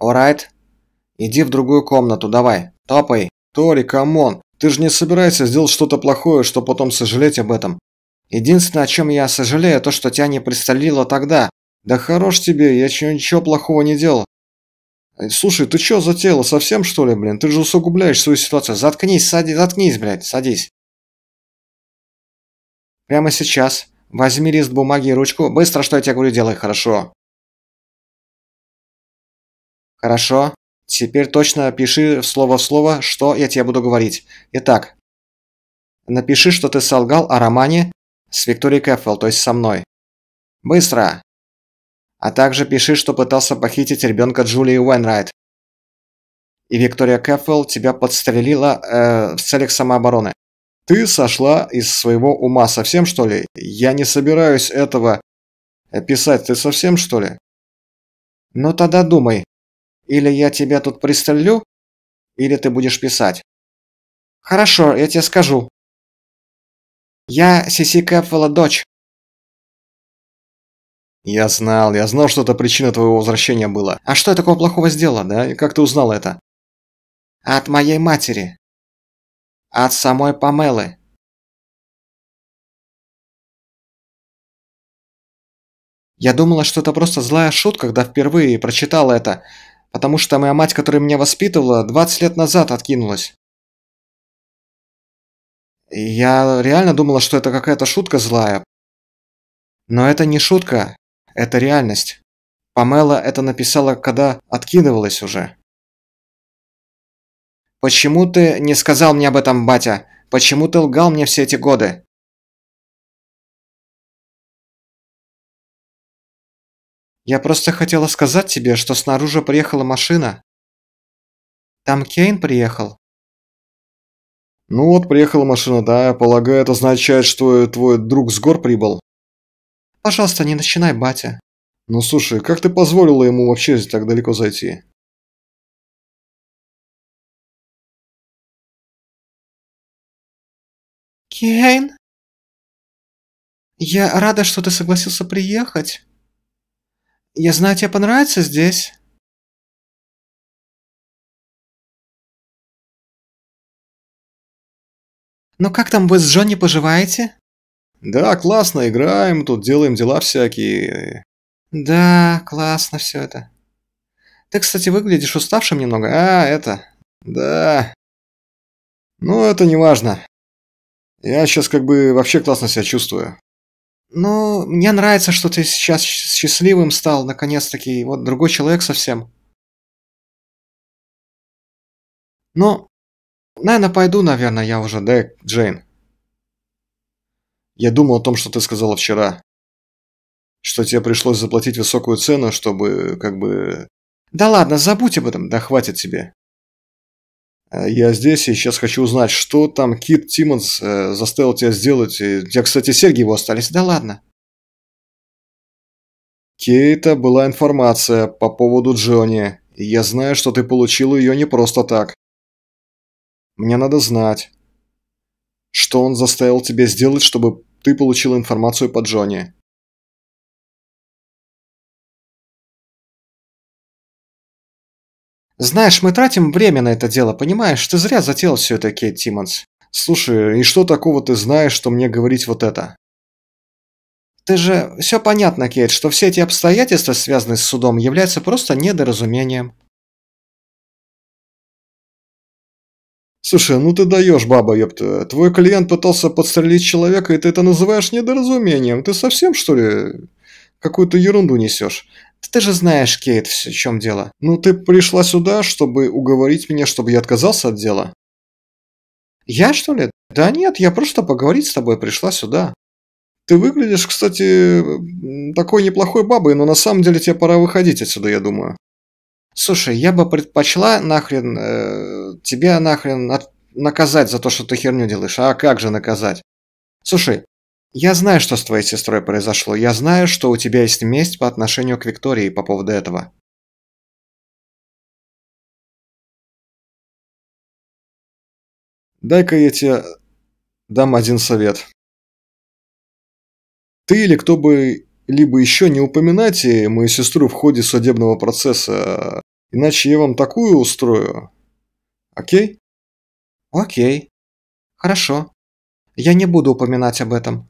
«Орайт». «Иди в другую комнату, давай. Топай». «Тори, камон, ты же не собираешься сделать что-то плохое, чтобы потом сожалеть об этом. Единственное, о чем я сожалею, то, что тебя не пристрелило тогда. Да хорош тебе, я ничего плохого не делал. Э, слушай, ты что затеяла совсем, что ли, блин? Ты же усугубляешь свою ситуацию. Заткнись, садись, заткнись, блядь, садись. Прямо сейчас. Возьми лист бумаги и ручку. Быстро, что я тебе говорю, делай, хорошо. «Хорошо. Теперь точно пиши слово в слово, что я тебе буду говорить. Итак, напиши, что ты солгал о романе с Викторией Кэффелл, то есть со мной. Быстро! А также пиши, что пытался похитить ребенка Джулии Уэнрайт. И Виктория Кэффелл тебя подстрелила э, в целях самообороны. Ты сошла из своего ума совсем, что ли? Я не собираюсь этого э, писать. Ты совсем, что ли? Ну тогда думай, или я тебя тут пристрелю, или ты будешь писать. Хорошо, я тебе скажу. Я Сиси Кэпвелла дочь. Я знал, я знал, что это причина твоего возвращения была. А что я такого плохого сделала, да? И как ты узнал это? От моей матери. От самой Памелы. Я думала, что это просто злая шутка, когда впервые прочитала это потому что моя мать, которая меня воспитывала, 20 лет назад откинулась. Я реально думала, что это какая-то шутка злая. Но это не шутка, это реальность. Памела это написала, когда откидывалась уже. «Почему ты не сказал мне об этом, батя? Почему ты лгал мне все эти годы?» Я просто хотела сказать тебе, что снаружи приехала машина. Там Кейн приехал. Ну вот, приехала машина, да. Полагаю, это означает, что твой друг с гор прибыл. Пожалуйста, не начинай, батя. Ну слушай, как ты позволила ему вообще так далеко зайти? Кейн? Я рада, что ты согласился приехать. Я знаю, тебе понравится здесь. Ну как там вы с Джонни поживаете? Да, классно, играем, тут делаем дела всякие. Да, классно все это. Ты, кстати, выглядишь уставшим немного. А, это... Да... Ну, это не важно. Я сейчас как бы вообще классно себя чувствую. Ну, мне нравится, что ты сейчас счастливым стал, наконец-таки, вот другой человек совсем. Но, наверное, пойду, наверное, я уже, да, Джейн? Я думал о том, что ты сказала вчера. Что тебе пришлось заплатить высокую цену, чтобы, как бы... Да ладно, забудь об этом, да хватит тебе. А я здесь и сейчас хочу узнать, что там Кит Тиммонс э, заставил тебя сделать. У тебя, кстати, серьги его остались. Да ладно. Кейта была информация по поводу Джонни, я знаю, что ты получил ее не просто так. Мне надо знать, что он заставил тебя сделать, чтобы ты получил информацию по Джонни. Знаешь, мы тратим время на это дело, понимаешь? Ты зря затеял все это, Кейт Тиммонс. Слушай, и что такого ты знаешь, что мне говорить вот это? Ты же... Все понятно, Кейт, что все эти обстоятельства, связанные с судом, являются просто недоразумением. Слушай, ну ты даешь, баба, ёпта. Твой клиент пытался подстрелить человека, и ты это называешь недоразумением. Ты совсем, что ли, какую-то ерунду несешь? Ты же знаешь, Кейт, в чем дело. Ну ты пришла сюда, чтобы уговорить меня, чтобы я отказался от дела? Я, что ли? Да нет, я просто поговорить с тобой пришла сюда. Ты выглядишь, кстати, такой неплохой бабой, но на самом деле тебе пора выходить отсюда, я думаю. Слушай, я бы предпочла нахрен... Э, тебя нахрен от, наказать за то, что ты херню делаешь. А как же наказать? Слушай, я знаю, что с твоей сестрой произошло. Я знаю, что у тебя есть месть по отношению к Виктории по поводу этого. Дай-ка я тебе дам один совет. Ты или кто бы либо еще не упоминайте мою сестру в ходе судебного процесса, иначе я вам такую устрою. Окей? Окей. Хорошо. Я не буду упоминать об этом.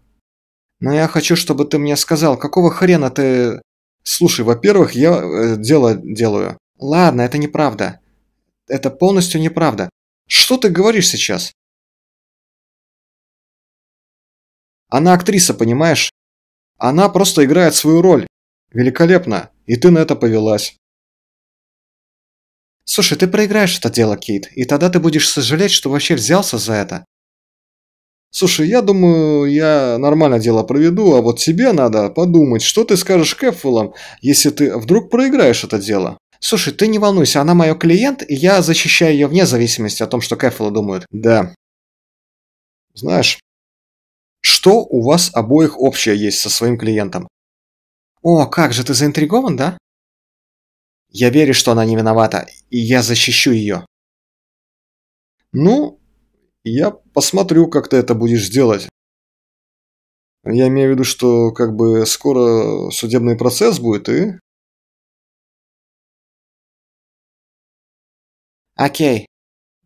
Но я хочу, чтобы ты мне сказал, какого хрена ты... Слушай, во-первых, я э, дело делаю. Ладно, это неправда. Это полностью неправда. Что ты говоришь сейчас? Она актриса, понимаешь? Она просто играет свою роль. Великолепно. И ты на это повелась. Слушай, ты проиграешь это дело, Кейт, и тогда ты будешь сожалеть, что вообще взялся за это. Слушай, я думаю, я нормально дело проведу, а вот тебе надо подумать, что ты скажешь Кэпфеллам, если ты вдруг проиграешь это дело. Слушай, ты не волнуйся, она моя клиент, и я защищаю ее вне зависимости от том, что Кэффелы думают. Да. Знаешь, что у вас обоих общее есть со своим клиентом? О, как же ты заинтригован, да? Я верю, что она не виновата, и я защищу ее. Ну, я посмотрю, как ты это будешь делать. Я имею в виду, что как бы скоро судебный процесс будет, и... Окей.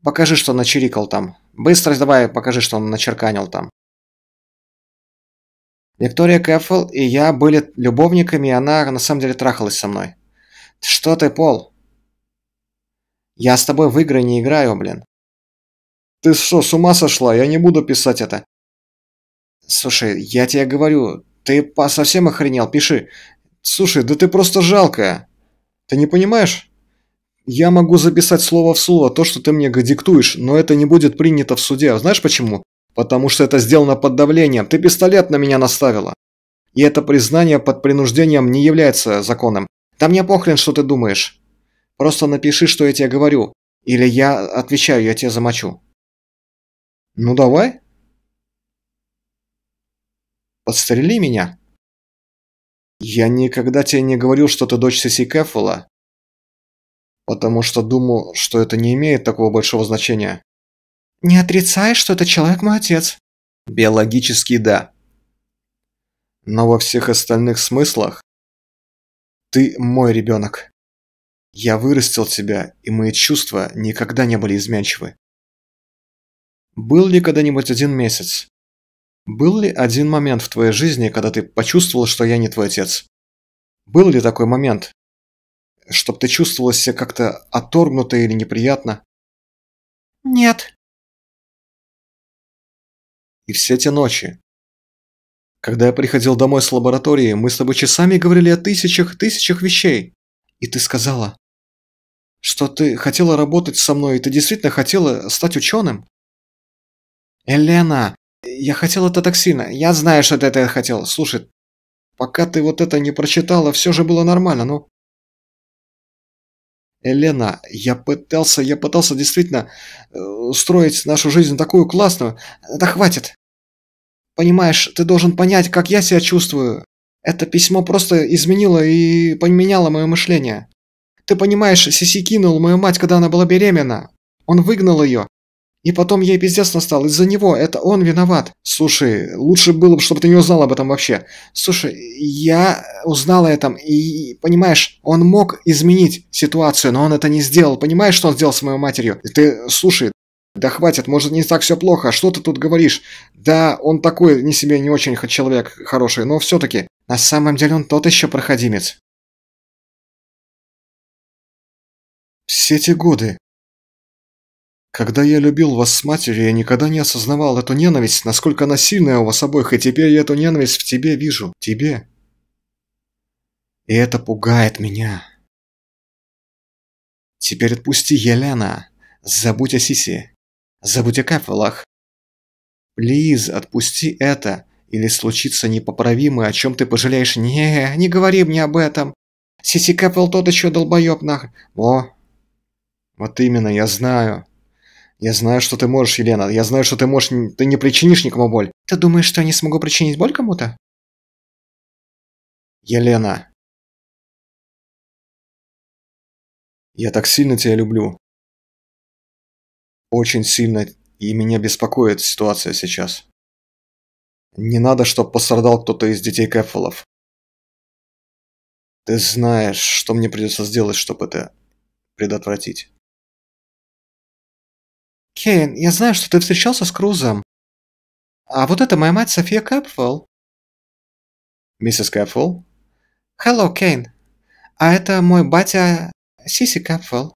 Покажи, что начерикал там. Быстро давай покажи, что он начерканил там. Виктория Кэффл и я были любовниками, и она на самом деле трахалась со мной. Что ты, Пол? Я с тобой в игры не играю, блин. Ты что, с ума сошла? Я не буду писать это. Слушай, я тебе говорю, ты совсем охренел, пиши. Слушай, да ты просто жалкая. Ты не понимаешь? Я могу записать слово в слово то, что ты мне диктуешь, но это не будет принято в суде. А знаешь почему? «Потому что это сделано под давлением. Ты пистолет на меня наставила». «И это признание под принуждением не является законом. Да мне похрен, что ты думаешь. Просто напиши, что я тебе говорю. Или я отвечаю, я тебя замочу». «Ну давай». «Подстрели меня». «Я никогда тебе не говорил, что ты дочь Сиси Кэффела, потому что думал, что это не имеет такого большого значения. Не отрицаешь, что это человек мой отец. Биологически да. Но во всех остальных смыслах ты мой ребенок. Я вырастил тебя, и мои чувства никогда не были изменчивы. Был ли когда-нибудь один месяц? Был ли один момент в твоей жизни, когда ты почувствовал, что я не твой отец? Был ли такой момент? чтобы ты чувствовала себя как-то оторгнуто или неприятно? Нет, и все те ночи. Когда я приходил домой с лаборатории, мы с тобой часами говорили о тысячах, и тысячах вещей. И ты сказала, что ты хотела работать со мной, и ты действительно хотела стать ученым. Елена, я хотел это так сильно. Я знаю, что ты это хотела. Слушай, пока ты вот это не прочитала, все же было нормально, ну... Елена, я пытался, я пытался действительно э, устроить нашу жизнь такую классную. Да хватит. Понимаешь, ты должен понять, как я себя чувствую. Это письмо просто изменило и поменяло мое мышление. Ты понимаешь, Сиси кинул мою мать, когда она была беременна. Он выгнал ее, и потом ей пиздец настал из-за него, это он виноват. Слушай, лучше было бы, чтобы ты не узнал об этом вообще. Слушай, я узнал о этом, и, понимаешь, он мог изменить ситуацию, но он это не сделал. Понимаешь, что он сделал с моей матерью? И ты, слушай, да хватит, может не так все плохо, а что ты тут говоришь? Да, он такой, не себе не очень человек хороший, но все-таки, на самом деле он тот еще проходимец. Все эти годы, когда я любил вас с матерью, я никогда не осознавал эту ненависть, насколько она сильная у вас обоих, и теперь я эту ненависть в тебе вижу, тебе. И это пугает меня. Теперь отпусти Елена, Забудь о Сиси. Забудь о капвелах. Плиз, отпусти это, или случится непоправимое, о чем ты пожалеешь. Не, не говори мне об этом. Сиси Кэпвелл тот еще долбоеб нах... О, вот именно, я знаю. «Я знаю, что ты можешь, Елена. Я знаю, что ты можешь... Ты не причинишь никому боль». «Ты думаешь, что я не смогу причинить боль кому-то?» «Елена...» «Я так сильно тебя люблю. Очень сильно. И меня беспокоит ситуация сейчас. Не надо, чтобы пострадал кто-то из детей Кэффелов. Ты знаешь, что мне придется сделать, чтобы это предотвратить». Кейн, я знаю, что ты встречался с Крузом. А вот это моя мать София Кэпфелл. Миссис Кэпфелл? Hello, Кейн. А это мой батя Сиси Кэпфелл.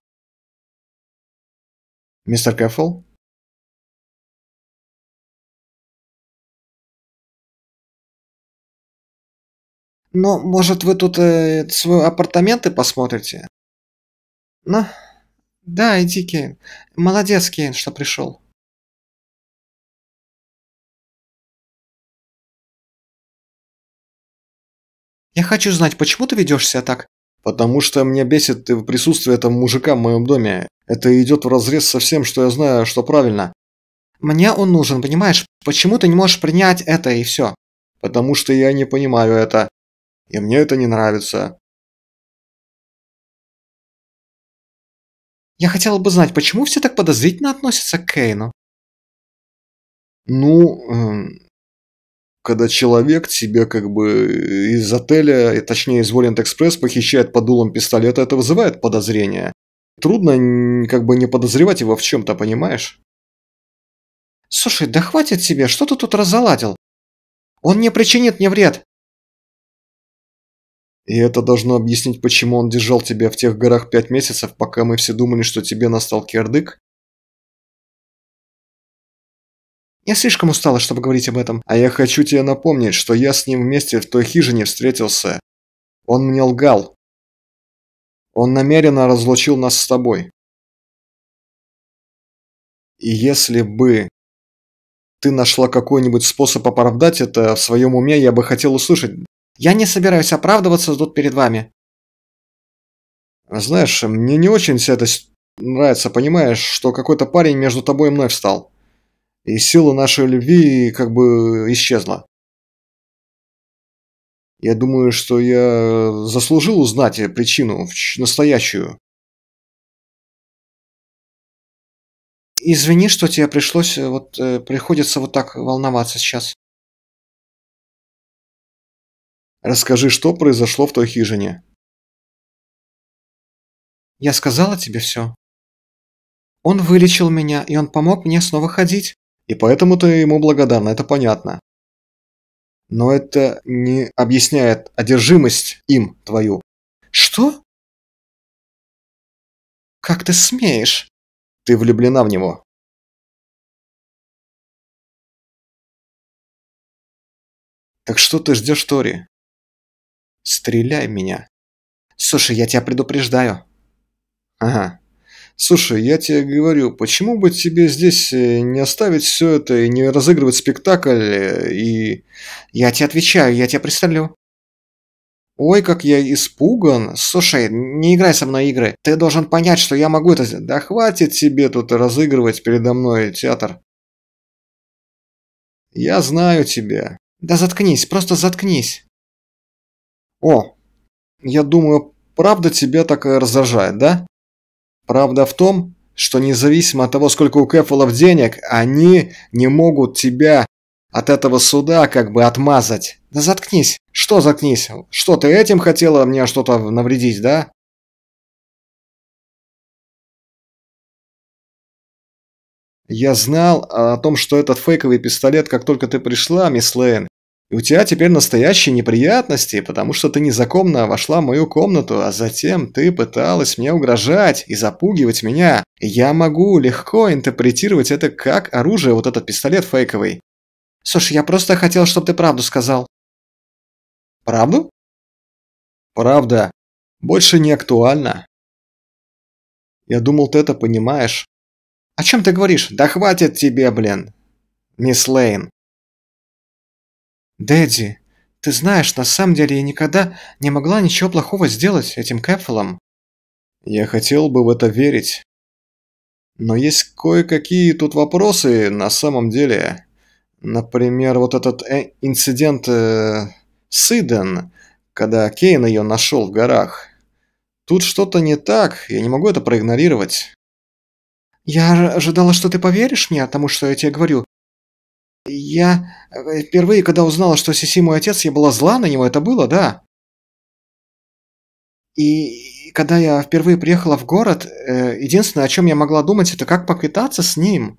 Мистер Кэпфелл? Ну, может, вы тут э, свои апартаменты посмотрите? Ну, да, иди, Кейн. Молодец, Кейн, что пришел. Я хочу знать, почему ты ведешь себя так? Потому что меня бесит присутствие этого мужика в моем доме. Это идет вразрез со всем, что я знаю, что правильно. Мне он нужен, понимаешь? Почему ты не можешь принять это и все? Потому что я не понимаю это. И мне это не нравится. Я хотела бы знать, почему все так подозрительно относятся к Кейну? Ну, эм, когда человек тебе как бы э, из отеля, э, точнее из Волент Экспресс похищает под дулом пистолета, это вызывает подозрения. Трудно как бы не подозревать его в чем-то, понимаешь? Слушай, да хватит тебе, что ты тут разоладил? Он не причинит мне вред. И это должно объяснить, почему он держал тебя в тех горах пять месяцев, пока мы все думали, что тебе настал кирдык? Я слишком устала, чтобы говорить об этом. А я хочу тебе напомнить, что я с ним вместе в той хижине встретился. Он мне лгал. Он намеренно разлучил нас с тобой. И если бы ты нашла какой-нибудь способ оправдать это в своем уме, я бы хотел услышать. Я не собираюсь оправдываться тут перед вами. Знаешь, мне не очень вся эта нравится, понимаешь, что какой-то парень между тобой и мной встал. И сила нашей любви как бы исчезла. Я думаю, что я заслужил узнать причину, настоящую. Извини, что тебе пришлось, э, вот, э, приходится вот так волноваться сейчас. Расскажи, что произошло в той хижине. Я сказала тебе все. Он вылечил меня, и он помог мне снова ходить. И поэтому ты ему благодарна, это понятно. Но это не объясняет одержимость им твою. Что? Как ты смеешь? Ты влюблена в него. Так что ты ждешь Тори? Стреляй меня. Слушай, я тебя предупреждаю. Ага. Слушай, я тебе говорю, почему бы тебе здесь э, не оставить все это и не разыгрывать спектакль э, и... Я тебе отвечаю, я тебя пристрелю. Ой, как я испуган. Слушай, не играй со мной игры. Ты должен понять, что я могу это... Да хватит тебе тут разыгрывать передо мной театр. Я знаю тебя. Да заткнись, просто заткнись. «О, я думаю, правда тебя так раздражает, да? Правда в том, что независимо от того, сколько у Кэффелов денег, они не могут тебя от этого суда как бы отмазать. Да заткнись. Что заткнись? Что ты этим хотела мне что-то навредить, да? Я знал о том, что этот фейковый пистолет, как только ты пришла, мисс Лейн, и у тебя теперь настоящие неприятности, потому что ты незаконно вошла в мою комнату, а затем ты пыталась мне угрожать и запугивать меня. И я могу легко интерпретировать это как оружие, вот этот пистолет фейковый. Слушай, я просто хотел, чтобы ты правду сказал. Правду? Правда. Больше не актуально. Я думал, ты это понимаешь. О чем ты говоришь? Да хватит тебе, блин. Мисс Лейн, «Дэдди, ты знаешь, на самом деле я никогда не могла ничего плохого сделать этим кэпфелом». «Я хотел бы в это верить. Но есть кое-какие тут вопросы на самом деле. Например, вот этот э инцидент э с Иден, когда Кейн ее нашел в горах. Тут что-то не так, я не могу это проигнорировать». «Я ожидала, что ты поверишь мне тому, что я тебе говорю, я э, впервые, когда узнала, что Сиси мой отец, я была зла на него, это было, да. И когда я впервые приехала в город, э, единственное, о чем я могла думать, это как поквитаться с ним.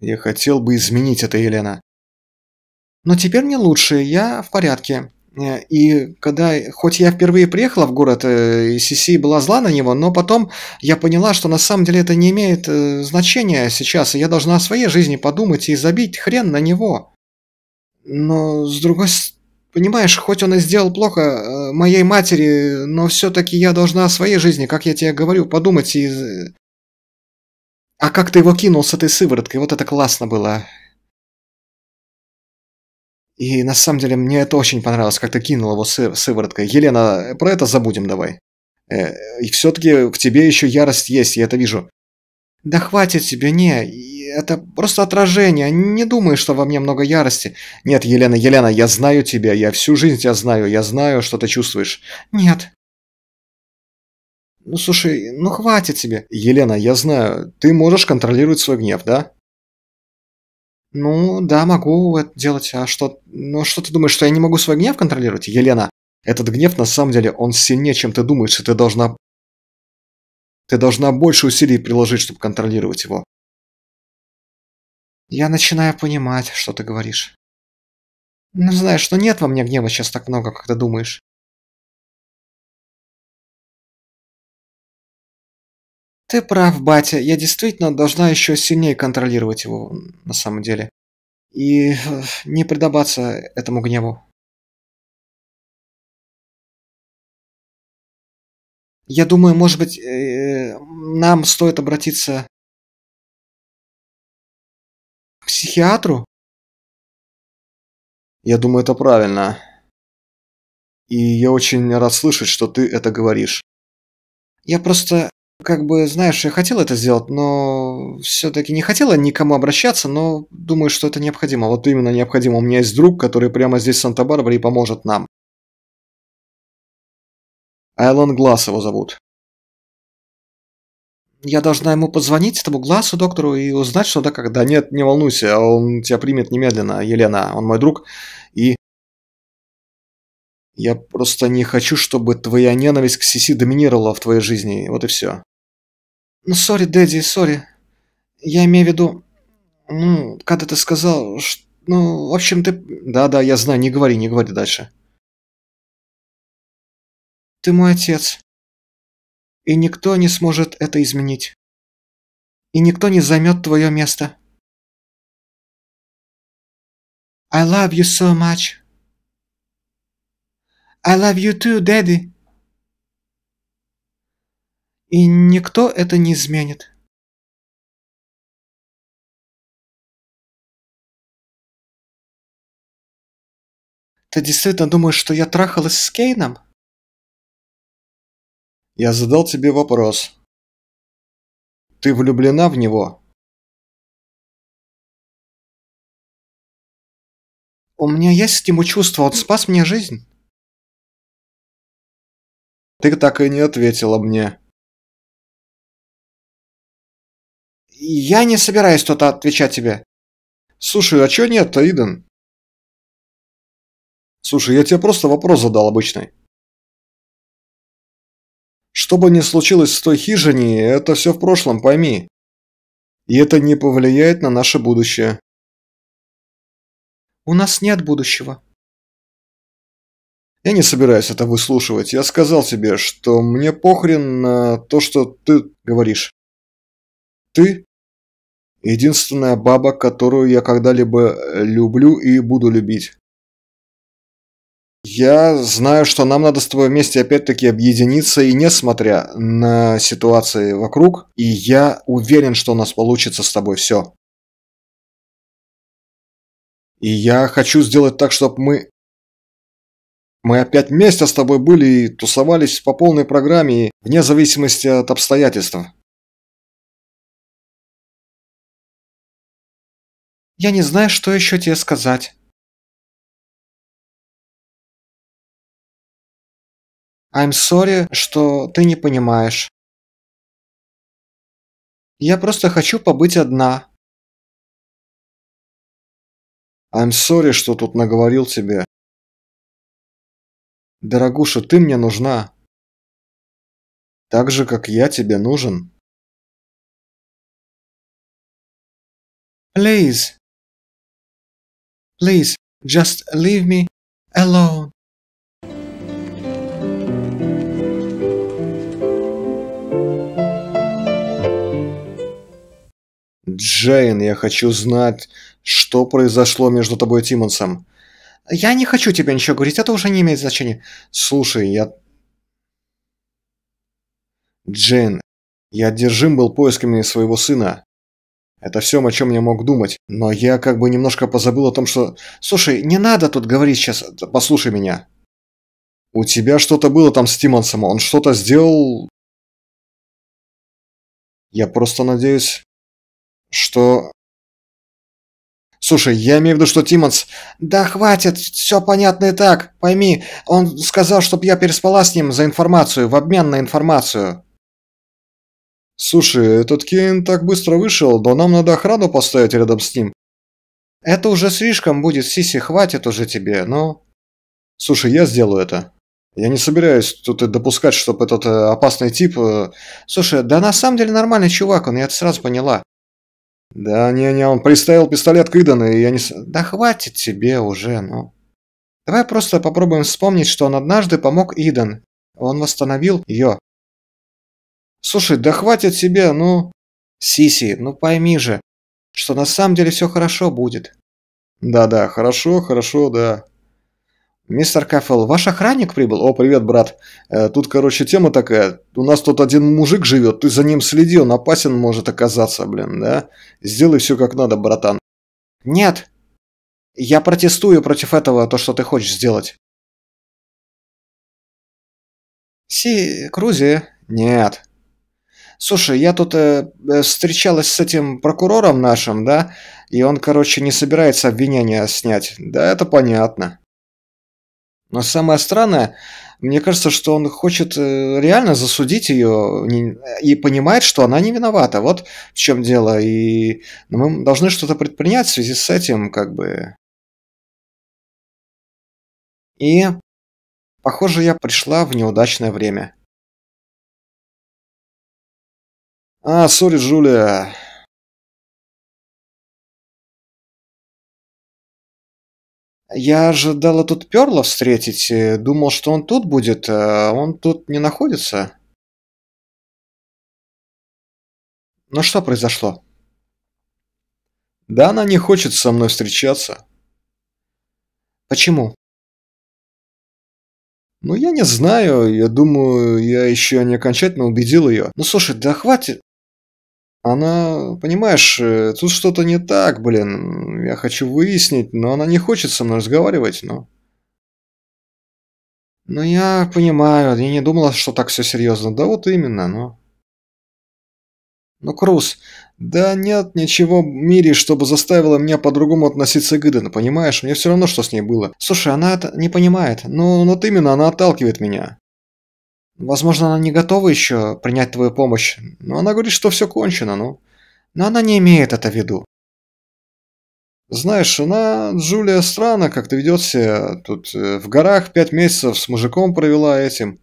Я хотел бы изменить это, Елена. Но теперь мне лучше, я в порядке. Э, и когда, хоть я впервые приехала в город, э, и Сиси была зла на него, но потом я поняла, что на самом деле это не имеет э, значения сейчас, и я должна о своей жизни подумать и забить хрен на него. Но с другой стороны, понимаешь, хоть он и сделал плохо моей матери, но все-таки я должна о своей жизни, как я тебе говорю, подумать и... А как ты его кинул с этой сывороткой, вот это классно было. И на самом деле мне это очень понравилось, как ты кинул его сывороткой. Елена, про это забудем давай. Э, и все-таки к тебе еще ярость есть, я это вижу. Да хватит тебе, не, это просто отражение, не думай, что во мне много ярости. Нет, Елена, Елена, я знаю тебя, я всю жизнь тебя знаю, я знаю, что ты чувствуешь. Нет, «Ну, слушай, ну хватит тебе!» «Елена, я знаю, ты можешь контролировать свой гнев, да?» Ну, да, могу это делать. А что... Ну, что ты думаешь, что я не могу свой гнев контролировать, Елена? Этот гнев, на самом деле, он сильнее, чем ты думаешь, и ты должна... Ты должна больше усилий приложить, чтобы контролировать его. Я начинаю понимать, что ты говоришь. Ну, знаешь, что ну, нет во мне гнева сейчас так много, как ты думаешь. Ты прав, батя. Я действительно должна еще сильнее контролировать его, на самом деле. И э, не предаваться этому гневу. Я думаю, может быть, э, нам стоит обратиться к психиатру? Я думаю, это правильно. И я очень рад слышать, что ты это говоришь. Я просто как бы, знаешь, я хотел это сделать, но все-таки не хотела никому обращаться, но думаю, что это необходимо. Вот именно необходимо. У меня есть друг, который прямо здесь в Санта-Барбаре и поможет нам. Айлон Глаз его зовут. Я должна ему позвонить, этому Глазу, доктору, и узнать, что да, когда. Нет, не волнуйся, он тебя примет немедленно, Елена, он мой друг. И я просто не хочу, чтобы твоя ненависть к Сиси доминировала в твоей жизни. Вот и все. Ну, сори, Дэдди, сори. Я имею в виду... Ну, когда ты сказал, что... Ну, в общем, ты... Да-да, я знаю, не говори, не говори дальше. Ты мой отец. И никто не сможет это изменить. И никто не займет твое место. I love you so much. I love you too, Daddy и никто это не изменит. Ты действительно думаешь, что я трахалась с Кейном? Я задал тебе вопрос. Ты влюблена в него? У меня есть к нему чувство, он спас мне жизнь. Ты так и не ответила мне. Я не собираюсь что-то отвечать тебе. Слушай, а чего нет Таиден? Слушай, я тебе просто вопрос задал обычный. Что бы ни случилось с той хижиной, это все в прошлом, пойми. И это не повлияет на наше будущее. У нас нет будущего. Я не собираюсь это выслушивать. Я сказал тебе, что мне похрен на то, что ты говоришь. Ты Единственная баба, которую я когда-либо э, люблю и буду любить. Я знаю, что нам надо с тобой вместе опять-таки объединиться, и несмотря на ситуации вокруг, и я уверен, что у нас получится с тобой все. И я хочу сделать так, чтобы мы... Мы опять вместе с тобой были и тусовались по полной программе, вне зависимости от обстоятельств. Я не знаю, что еще тебе сказать. I'm sorry, что ты не понимаешь. Я просто хочу побыть одна. I'm sorry, что тут наговорил тебе. Дорогуша, ты мне нужна. Так же, как я тебе нужен. Please, Please, just leave me alone. Джейн, я хочу знать, что произошло между тобой и Тимонсом. Я не хочу тебе ничего говорить, это уже не имеет значения. Слушай, я... Джейн, я одержим был поисками своего сына. Это все, о чем я мог думать, но я как бы немножко позабыл о том, что... Слушай, не надо тут говорить сейчас, послушай меня. У тебя что-то было там с Тимонсом? он что-то сделал... Я просто надеюсь, что... Слушай, я имею в виду, что Тимонс... Да хватит, все понятно и так, пойми. Он сказал, чтобы я переспала с ним за информацию, в обмен на информацию. «Слушай, этот Кейн так быстро вышел, да нам надо охрану поставить рядом с ним». «Это уже слишком будет, Сиси, хватит уже тебе, но...» «Слушай, я сделаю это. Я не собираюсь тут допускать, чтобы этот э, опасный тип...» э, «Слушай, да на самом деле нормальный чувак, он, я это сразу поняла». «Да не-не, он приставил пистолет к Идану, и я не...» «Да хватит тебе уже, ну...» «Давай просто попробуем вспомнить, что он однажды помог Идан. Он восстановил ее. Слушай, да хватит себе, ну... Сиси, ну пойми же, что на самом деле все хорошо будет. Да-да, хорошо, хорошо, да. Мистер Кафел, ваш охранник прибыл? О, привет, брат. Э, тут, короче, тема такая. У нас тут один мужик живет, ты за ним следи, он опасен может оказаться, блин, да? Сделай все как надо, братан. Нет. Я протестую против этого, то, что ты хочешь сделать. Си, Крузи? Нет. Слушай, я тут э, э, встречалась с этим прокурором нашим, да? И он, короче, не собирается обвинения снять. Да, это понятно. Но самое странное, мне кажется, что он хочет э, реально засудить ее и понимает, что она не виновата. Вот в чем дело. И ну, мы должны что-то предпринять в связи с этим, как бы. И, похоже, я пришла в неудачное время. А, сори, Джулия. Я ожидала тут Перла встретить. Э, думал, что он тут будет. А он тут не находится. Но ну что произошло? Да она не хочет со мной встречаться. Почему? Ну, я не знаю, я думаю, я еще не окончательно убедил ее. Ну, слушай, да хватит. Она, понимаешь, э, тут что-то не так, блин. Я хочу выяснить, но она не хочет со мной разговаривать, но... Ну я понимаю, я не думала, что так все серьезно. Да вот именно, но... Ну, Крус, да нет ничего в мире, чтобы заставило меня по-другому относиться к Иден, понимаешь? Мне все равно, что с ней было. Слушай, она это не понимает. Ну, вот именно, она отталкивает меня. Возможно, она не готова еще принять твою помощь, но она говорит, что все кончено, ну. Но она не имеет это в виду. Знаешь, она, Джулия, странно как-то ведет себя. Тут э, в горах пять месяцев с мужиком провела этим.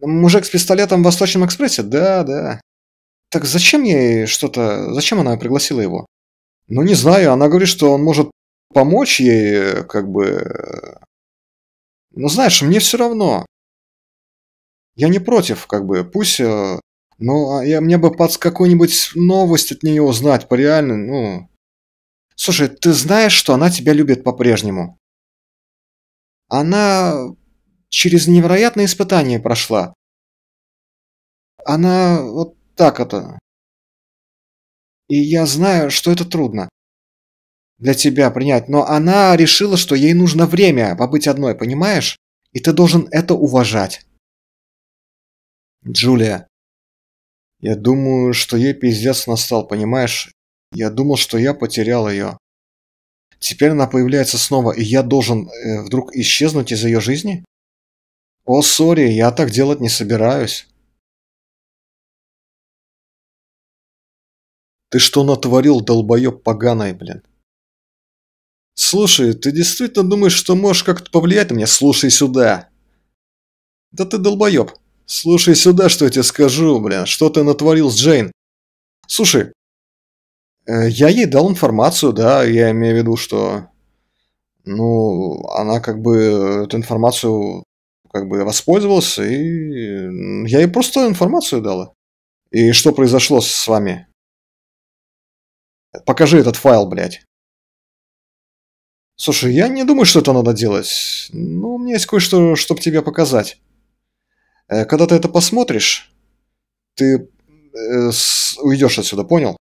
Мужик с пистолетом в Восточном экспрессе? Да, да. Так зачем ей что-то... Зачем она пригласила его? Ну, не знаю. Она говорит, что он может помочь ей, э, как бы... Ну, знаешь, мне все равно. Я не против, как бы, пусть... Э, но а, я, мне бы под какую-нибудь новость от нее узнать, по реально, ну... Слушай, ты знаешь, что она тебя любит по-прежнему? Она через невероятные испытания прошла. Она вот так это. И я знаю, что это трудно для тебя принять, но она решила, что ей нужно время побыть одной, понимаешь? И ты должен это уважать. Джулия. Я думаю, что ей пиздец настал, понимаешь? Я думал, что я потерял ее. Теперь она появляется снова, и я должен э, вдруг исчезнуть из ее жизни? О, сори, я так делать не собираюсь. Ты что натворил, долбоеб поганый, блин? Слушай, ты действительно думаешь, что можешь как-то повлиять на меня? Слушай сюда. Да ты долбоеб. «Слушай сюда, что я тебе скажу, бля, что ты натворил с Джейн?» «Слушай, э, я ей дал информацию, да, я имею в виду, что, ну, она как бы эту информацию как бы воспользовалась, и я ей просто информацию дала. И что произошло с вами? Покажи этот файл, блядь. Слушай, я не думаю, что это надо делать, но у меня есть кое-что, чтобы тебе показать. Э, когда ты это посмотришь, ты э, уйдешь отсюда, понял?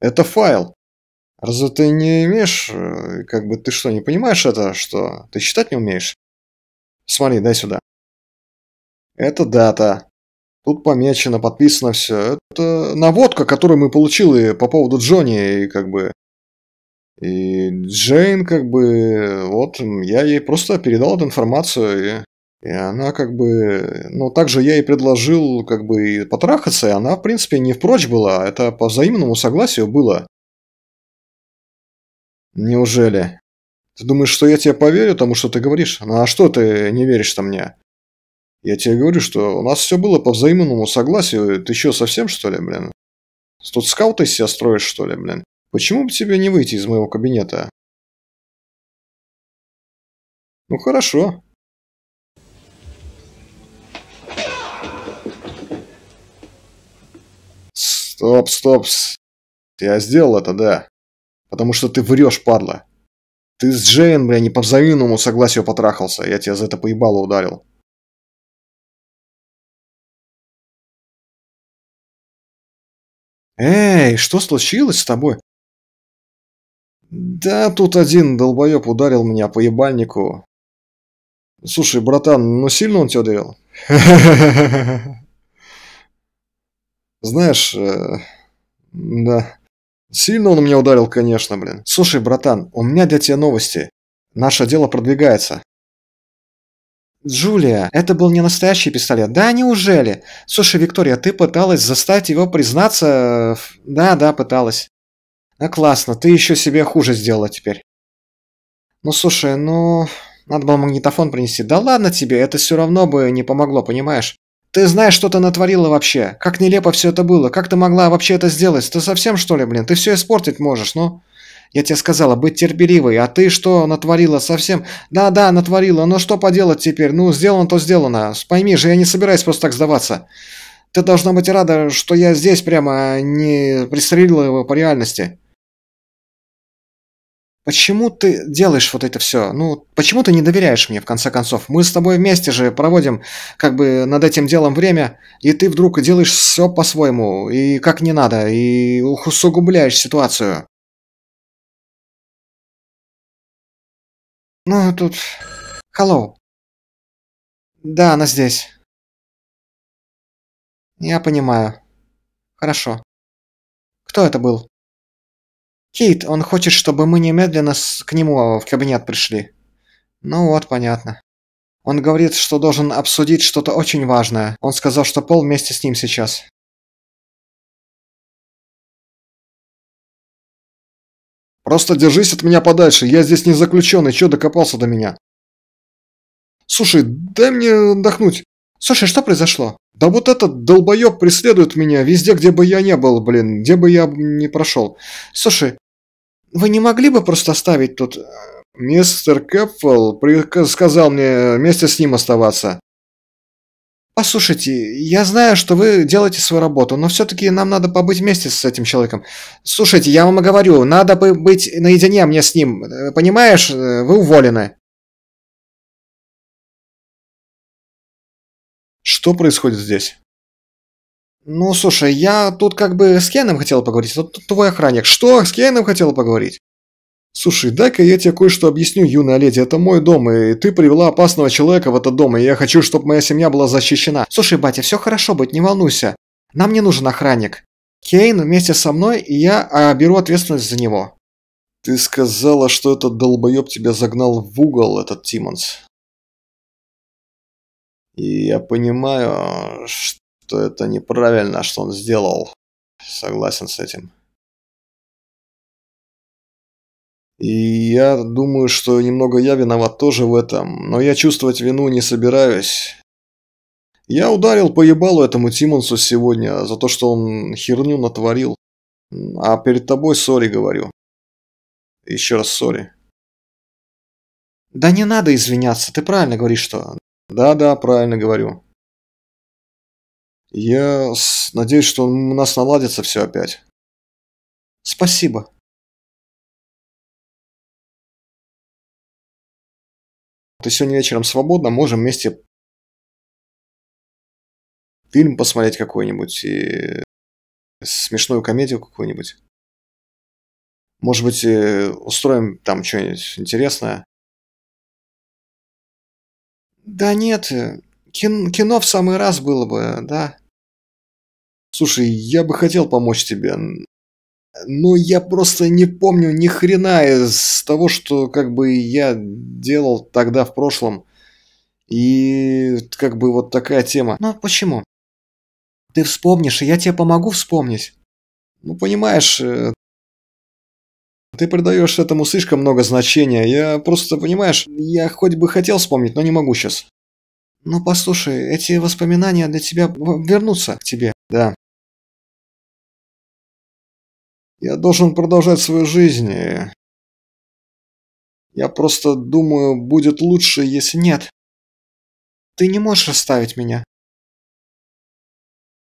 Это файл. Разве ты не имеешь, э, как бы ты что, не понимаешь это, что ты считать не умеешь? Смотри, дай сюда. Это дата. Тут помечено, подписано все. Это наводка, которую мы получили по поводу Джонни, и как бы... И Джейн, как бы, вот, я ей просто передал эту информацию, и и она как бы... Ну, также я ей предложил как бы и потрахаться, и она, в принципе, не впрочь была. Это по взаимному согласию было. Неужели? Ты думаешь, что я тебе поверю тому, что ты говоришь? Ну, а что ты не веришь-то мне? Я тебе говорю, что у нас все было по взаимному согласию. Ты еще совсем, что ли, блин? Тут скауты себя строишь, что ли, блин? Почему бы тебе не выйти из моего кабинета? Ну хорошо. Стоп, стоп. Я сделал это, да. Потому что ты врешь, падла. Ты с Джейн, бля, не по взаимному согласию потрахался. Я тебя за это поебало ударил. «Эй, что случилось с тобой?» «Да тут один долбоеб ударил меня по ебальнику». «Слушай, братан, ну сильно он тебя ударил?» «Знаешь, э, да, сильно он меня ударил, конечно, блин. Слушай, братан, у меня для тебя новости. Наше дело продвигается. Джулия, это был не настоящий пистолет. Да, неужели? Слушай, Виктория, ты пыталась заставить его признаться... Э, да, да, пыталась. Да классно, ты еще себе хуже сделала теперь. Ну слушай, ну... Надо было магнитофон принести. Да ладно тебе, это все равно бы не помогло, понимаешь? Ты знаешь, что ты натворила вообще. Как нелепо все это было. Как ты могла вообще это сделать? Ты совсем что ли, блин? Ты все испортить можешь, ну... Но... Я тебе сказала, быть терпеливой, а ты что натворила совсем? Да-да, натворила, но что поделать теперь? Ну, сделано то сделано. Пойми же, я не собираюсь просто так сдаваться. Ты должна быть рада, что я здесь прямо а не пристрелила его по реальности. Почему ты делаешь вот это все? Ну, почему ты не доверяешь мне, в конце концов? Мы с тобой вместе же проводим, как бы, над этим делом время, и ты вдруг делаешь все по-своему, и как не надо, и усугубляешь ситуацию. Ну, тут... Hello. Да, она здесь. Я понимаю. Хорошо. Кто это был? Кейт, он хочет, чтобы мы немедленно к нему а, в кабинет пришли. Ну вот, понятно. Он говорит, что должен обсудить что-то очень важное. Он сказал, что Пол вместе с ним сейчас. Просто держись от меня подальше, я здесь не заключенный, чё докопался до меня? Слушай, дай мне отдохнуть. Слушай, а что произошло? Да вот этот долбоёб преследует меня везде, где бы я не был, блин, где бы я не прошел. Слушай, вы не могли бы просто оставить тут... Э, мистер Кэпфелл сказал мне э, вместе с ним оставаться. «Послушайте, я знаю, что вы делаете свою работу, но все-таки нам надо побыть вместе с этим человеком. Слушайте, я вам и говорю, надо бы быть наедине а мне с ним. Э, понимаешь, э, вы уволены». Что происходит здесь? Ну, слушай, я тут как бы с Кеном хотел поговорить, тут твой охранник. Что? С Кеном хотел поговорить? «Слушай, дай-ка я тебе кое-что объясню, юная леди. Это мой дом, и ты привела опасного человека в этот дом, и я хочу, чтобы моя семья была защищена». «Слушай, батя, все хорошо будет, не волнуйся. Нам не нужен охранник. Кейн вместе со мной, и я а, беру ответственность за него». «Ты сказала, что этот долбоеб тебя загнал в угол, этот Тимонс. «И я понимаю, что это неправильно, что он сделал. Согласен с этим». И я думаю, что немного я виноват тоже в этом, но я чувствовать вину не собираюсь. Я ударил по ебалу этому Тимонсу сегодня за то, что он херню натворил. А перед тобой сори говорю. Еще раз сори. Да не надо извиняться, ты правильно говоришь, что... Да-да, правильно говорю. Я надеюсь, что у нас наладится все опять. Спасибо, Ты сегодня вечером свободно, можем вместе фильм посмотреть какой-нибудь и смешную комедию какую-нибудь. Может быть, э, устроим там что-нибудь интересное. Да нет, э, кино, кино в самый раз было бы, да. Слушай, я бы хотел помочь тебе, ну, я просто не помню ни хрена из того, что как бы я делал тогда в прошлом. И как бы вот такая тема. Ну, почему? Ты вспомнишь, и я тебе помогу вспомнить. Ну, понимаешь, э, ты придаешь этому слишком много значения. Я просто, понимаешь, я хоть бы хотел вспомнить, но не могу сейчас. Ну, послушай, эти воспоминания для тебя вернутся к тебе. Да, я должен продолжать свою жизнь. Я просто думаю, будет лучше, если нет. Ты не можешь оставить меня.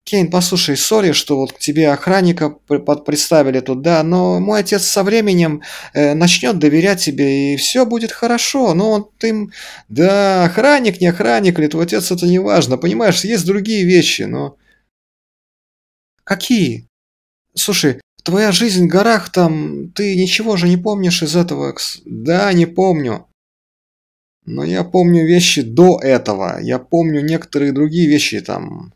Кейн, послушай, сори, что вот к тебе охранника тут, да, но мой отец со временем э, начнет доверять тебе, и все будет хорошо. Но он ты... Да, охранник, не охранник ли, твой отец, это не важно. Понимаешь, есть другие вещи, но... Какие? Слушай, Твоя жизнь в горах там, ты ничего же не помнишь из этого, Экс? Да, не помню. Но я помню вещи до этого. Я помню некоторые другие вещи там.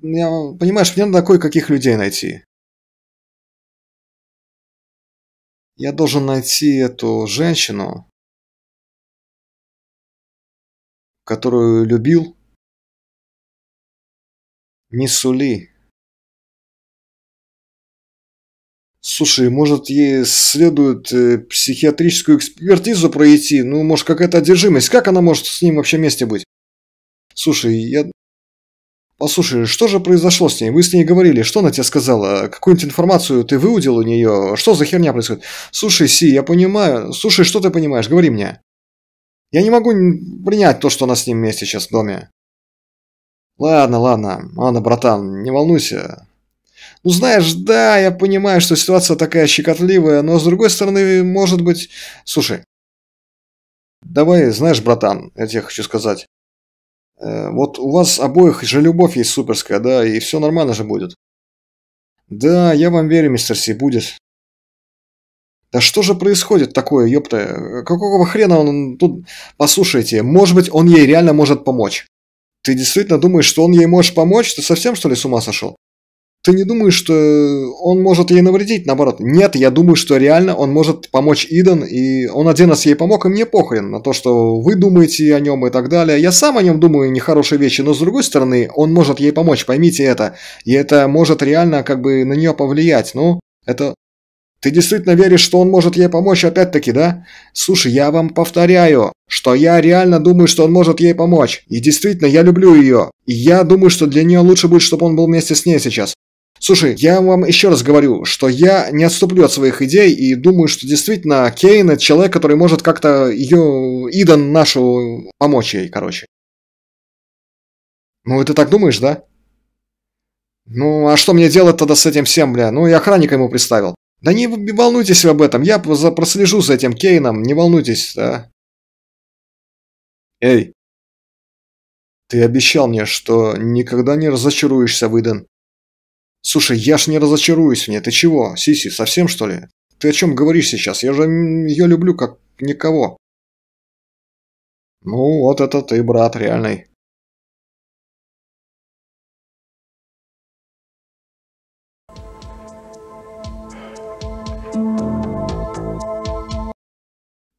Я, понимаешь, мне надо кое-каких людей найти. Я должен найти эту женщину, которую любил. Не сули. Слушай, может, ей следует э, психиатрическую экспертизу пройти? Ну, может, какая-то одержимость? Как она может с ним вообще вместе быть? Слушай, я... Послушай, что же произошло с ней? Вы с ней говорили, что она тебе сказала? Какую-нибудь информацию ты выудил у нее? Что за херня происходит? Слушай, Си, я понимаю. Слушай, что ты понимаешь? Говори мне. Я не могу принять то, что она с ним вместе сейчас в доме. Ладно, ладно, ладно, братан, не волнуйся. Ну, знаешь, да, я понимаю, что ситуация такая щекотливая, но с другой стороны, может быть... Слушай, давай, знаешь, братан, я тебе хочу сказать. Э, вот у вас обоих же любовь есть суперская, да, и все нормально же будет. Да, я вам верю, мистер Си, будет. Да что же происходит такое, ёпта? Какого хрена он тут... Послушайте, может быть, он ей реально может помочь. Ты действительно думаешь, что он ей может помочь? Ты совсем, что ли, с ума сошел? ты не думаешь, что он может ей навредить, наоборот. Нет, я думаю, что реально он может помочь Иден, и он один раз ей помог, и мне похрен на то, что вы думаете о нем и так далее. Я сам о нем думаю нехорошие вещи, но с другой стороны, он может ей помочь, поймите это. И это может реально как бы на нее повлиять. Ну, это... Ты действительно веришь, что он может ей помочь опять-таки, да? Слушай, я вам повторяю, что я реально думаю, что он может ей помочь. И действительно, я люблю ее. И я думаю, что для нее лучше будет, чтобы он был вместе с ней сейчас. Слушай, я вам еще раз говорю, что я не отступлю от своих идей и думаю, что действительно Кейн это человек, который может как-то ее, Идан нашу, помочь ей, короче. Ну, ты так думаешь, да? Ну, а что мне делать тогда с этим всем, бля? Ну, и охранника ему приставил. Да не волнуйтесь об этом, я прослежу за этим Кейном, не волнуйтесь, да. Эй, ты обещал мне, что никогда не разочаруешься, Выден. «Слушай, я ж не разочаруюсь в ней, ты чего? Сиси, совсем что ли? Ты о чем говоришь сейчас? Я же ее люблю как никого». «Ну, вот это ты, брат, реальный».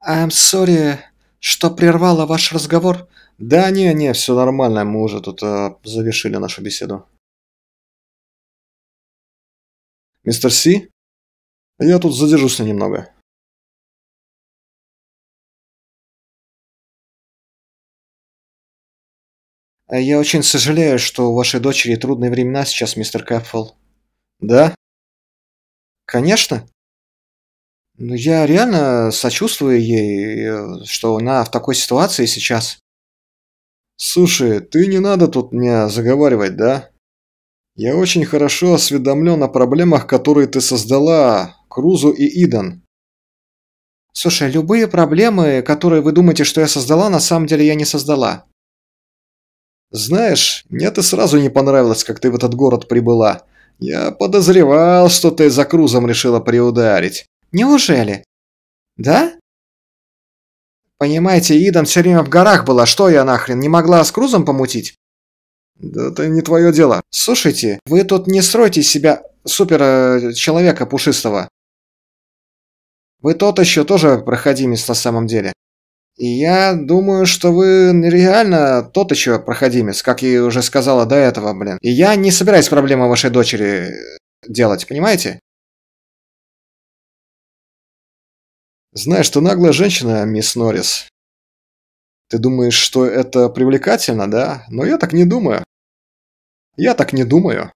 «I'm sorry, что прервала ваш разговор». «Да не, не, все нормально, мы уже тут э, завершили нашу беседу». Мистер Си? Я тут задержусь на немного. А я очень сожалею, что у вашей дочери трудные времена сейчас, мистер Кэпфелл. Да? Конечно. Но я реально сочувствую ей, что она в такой ситуации сейчас. Слушай, ты не надо тут меня заговаривать, да? Я очень хорошо осведомлен о проблемах, которые ты создала, Крузу и Иден. Слушай, любые проблемы, которые вы думаете, что я создала, на самом деле я не создала. Знаешь, мне ты сразу не понравилось, как ты в этот город прибыла. Я подозревал, что ты за Крузом решила приударить. Неужели? Да? Понимаете, Идан все время в горах была, что я нахрен, не могла с Крузом помутить? Да это не твое дело. Слушайте, вы тут не стройте себя супер-человека э, пушистого. Вы тот еще тоже проходимец на самом деле. И я думаю, что вы реально тот еще проходимец, как я уже сказала до этого, блин. И я не собираюсь проблемы вашей дочери э, делать, понимаете? Знаешь, ты наглая женщина, мисс Норрис. Ты думаешь, что это привлекательно, да? Но я так не думаю. Я так не думаю.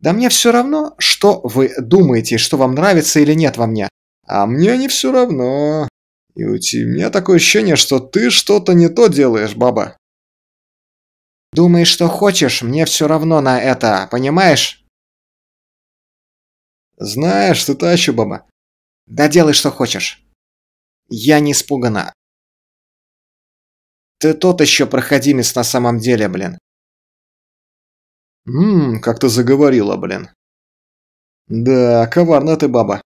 Да мне все равно, что вы думаете, что вам нравится или нет во мне. А мне не все равно. И у тебя такое ощущение, что ты что-то не то делаешь, баба. Думай, что хочешь, мне все равно на это, понимаешь? Знаешь, ты тащу, баба. Да делай, что хочешь. Я не испугана. Ты тот еще проходимец на самом деле, блин. Ммм, как ты заговорила, блин. Да, коварная ты баба.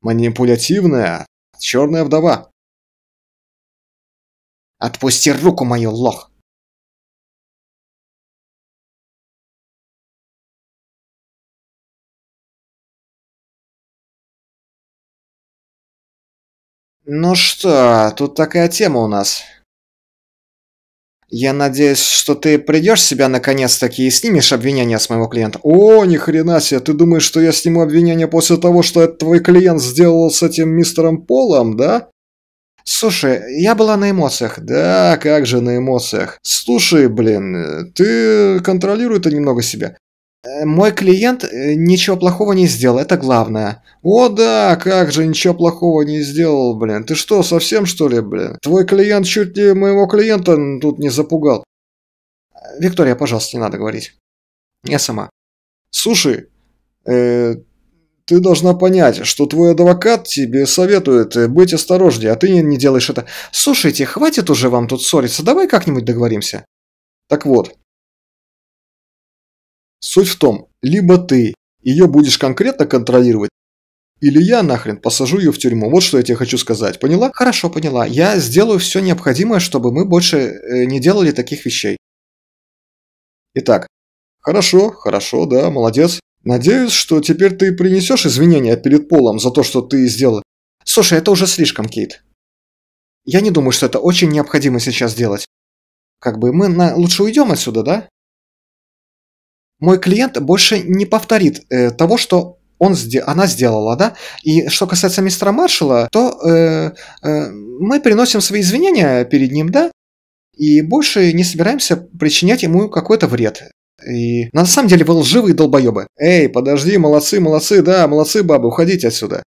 Манипулятивная. Черная вдова. Отпусти руку мою, лох. Ну что, тут такая тема у нас. Я надеюсь, что ты придешь себя наконец-таки и снимешь обвинение с моего клиента. О, ни хрена себе, ты думаешь, что я сниму обвинение после того, что этот твой клиент сделал с этим мистером Полом, да? Слушай, я была на эмоциях. Да, как же на эмоциях. Слушай, блин, э, ты контролируй это немного себя. Э, мой клиент э, ничего плохого не сделал, это главное. О да, как же ничего плохого не сделал, блин. Ты что, совсем что ли, блин? Твой клиент чуть ли моего клиента тут не запугал. Виктория, пожалуйста, не надо говорить. Я сама. Слушай, э, ты должна понять, что твой адвокат тебе советует э, быть осторожнее, а ты не, не делаешь это. Слушайте, хватит уже вам тут ссориться, давай как-нибудь договоримся. Так вот, Суть в том, либо ты ее будешь конкретно контролировать, или я нахрен посажу ее в тюрьму. Вот что я тебе хочу сказать. Поняла? Хорошо, поняла. Я сделаю все необходимое, чтобы мы больше э, не делали таких вещей. Итак. Хорошо, хорошо, да, молодец. Надеюсь, что теперь ты принесешь извинения перед Полом за то, что ты сделал. Слушай, это уже слишком, Кейт. Я не думаю, что это очень необходимо сейчас делать. Как бы мы на... лучше уйдем отсюда, да? мой клиент больше не повторит э, того, что он, она сделала, да. И что касается мистера Маршала, то э, э, мы приносим свои извинения перед ним, да, и больше не собираемся причинять ему какой-то вред. И на самом деле вы лживые долбоебы. Эй, подожди, молодцы, молодцы, да, молодцы, бабы, уходите отсюда.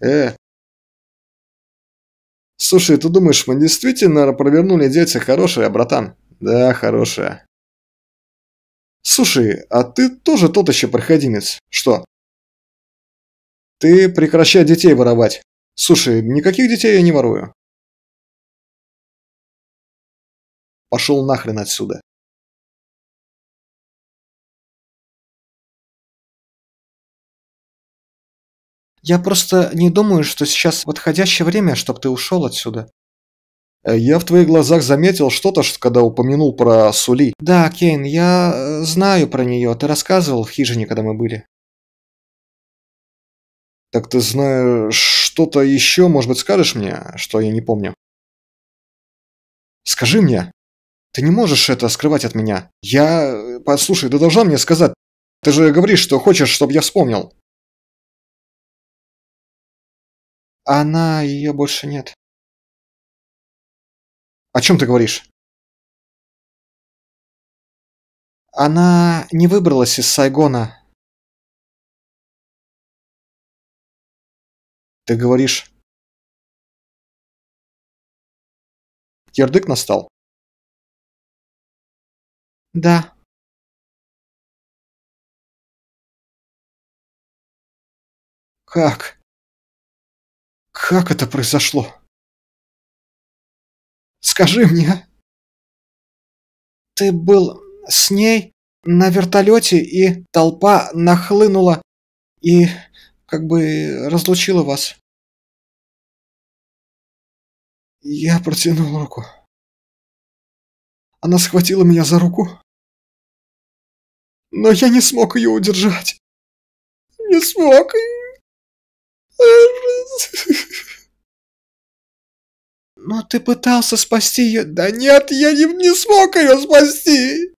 Э. Слушай, ты думаешь, мы действительно провернули дельце хорошее, братан? Да, хорошее. «Слушай, а ты тоже тот еще проходимец. Что?» «Ты прекращай детей воровать. Слушай, никаких детей я не ворую». Пошел нахрен отсюда. Я просто не думаю, что сейчас подходящее время, чтобы ты ушел отсюда. Э, я в твоих глазах заметил что-то, когда упомянул про Сули. Да, Кейн, я э, знаю про нее. Ты рассказывал в хижине, когда мы были. Так ты знаешь что-то еще, может быть, скажешь мне, что я не помню? Скажи мне. Ты не можешь это скрывать от меня. Я... Э, послушай, ты должна мне сказать. Ты же говоришь, что хочешь, чтобы я вспомнил. Она... ее больше нет. О чем ты говоришь? Она не выбралась из Сайгона. Ты говоришь? Кирдык настал? Да. Как? Как это произошло? Скажи мне. Ты был с ней на вертолете, и толпа нахлынула и как бы разлучила вас. Я протянул руку. Она схватила меня за руку. Но я не смог ее удержать. Не смог. Э, «Но ты пытался спасти ее!» «Да нет, я не, не смог ее спасти!»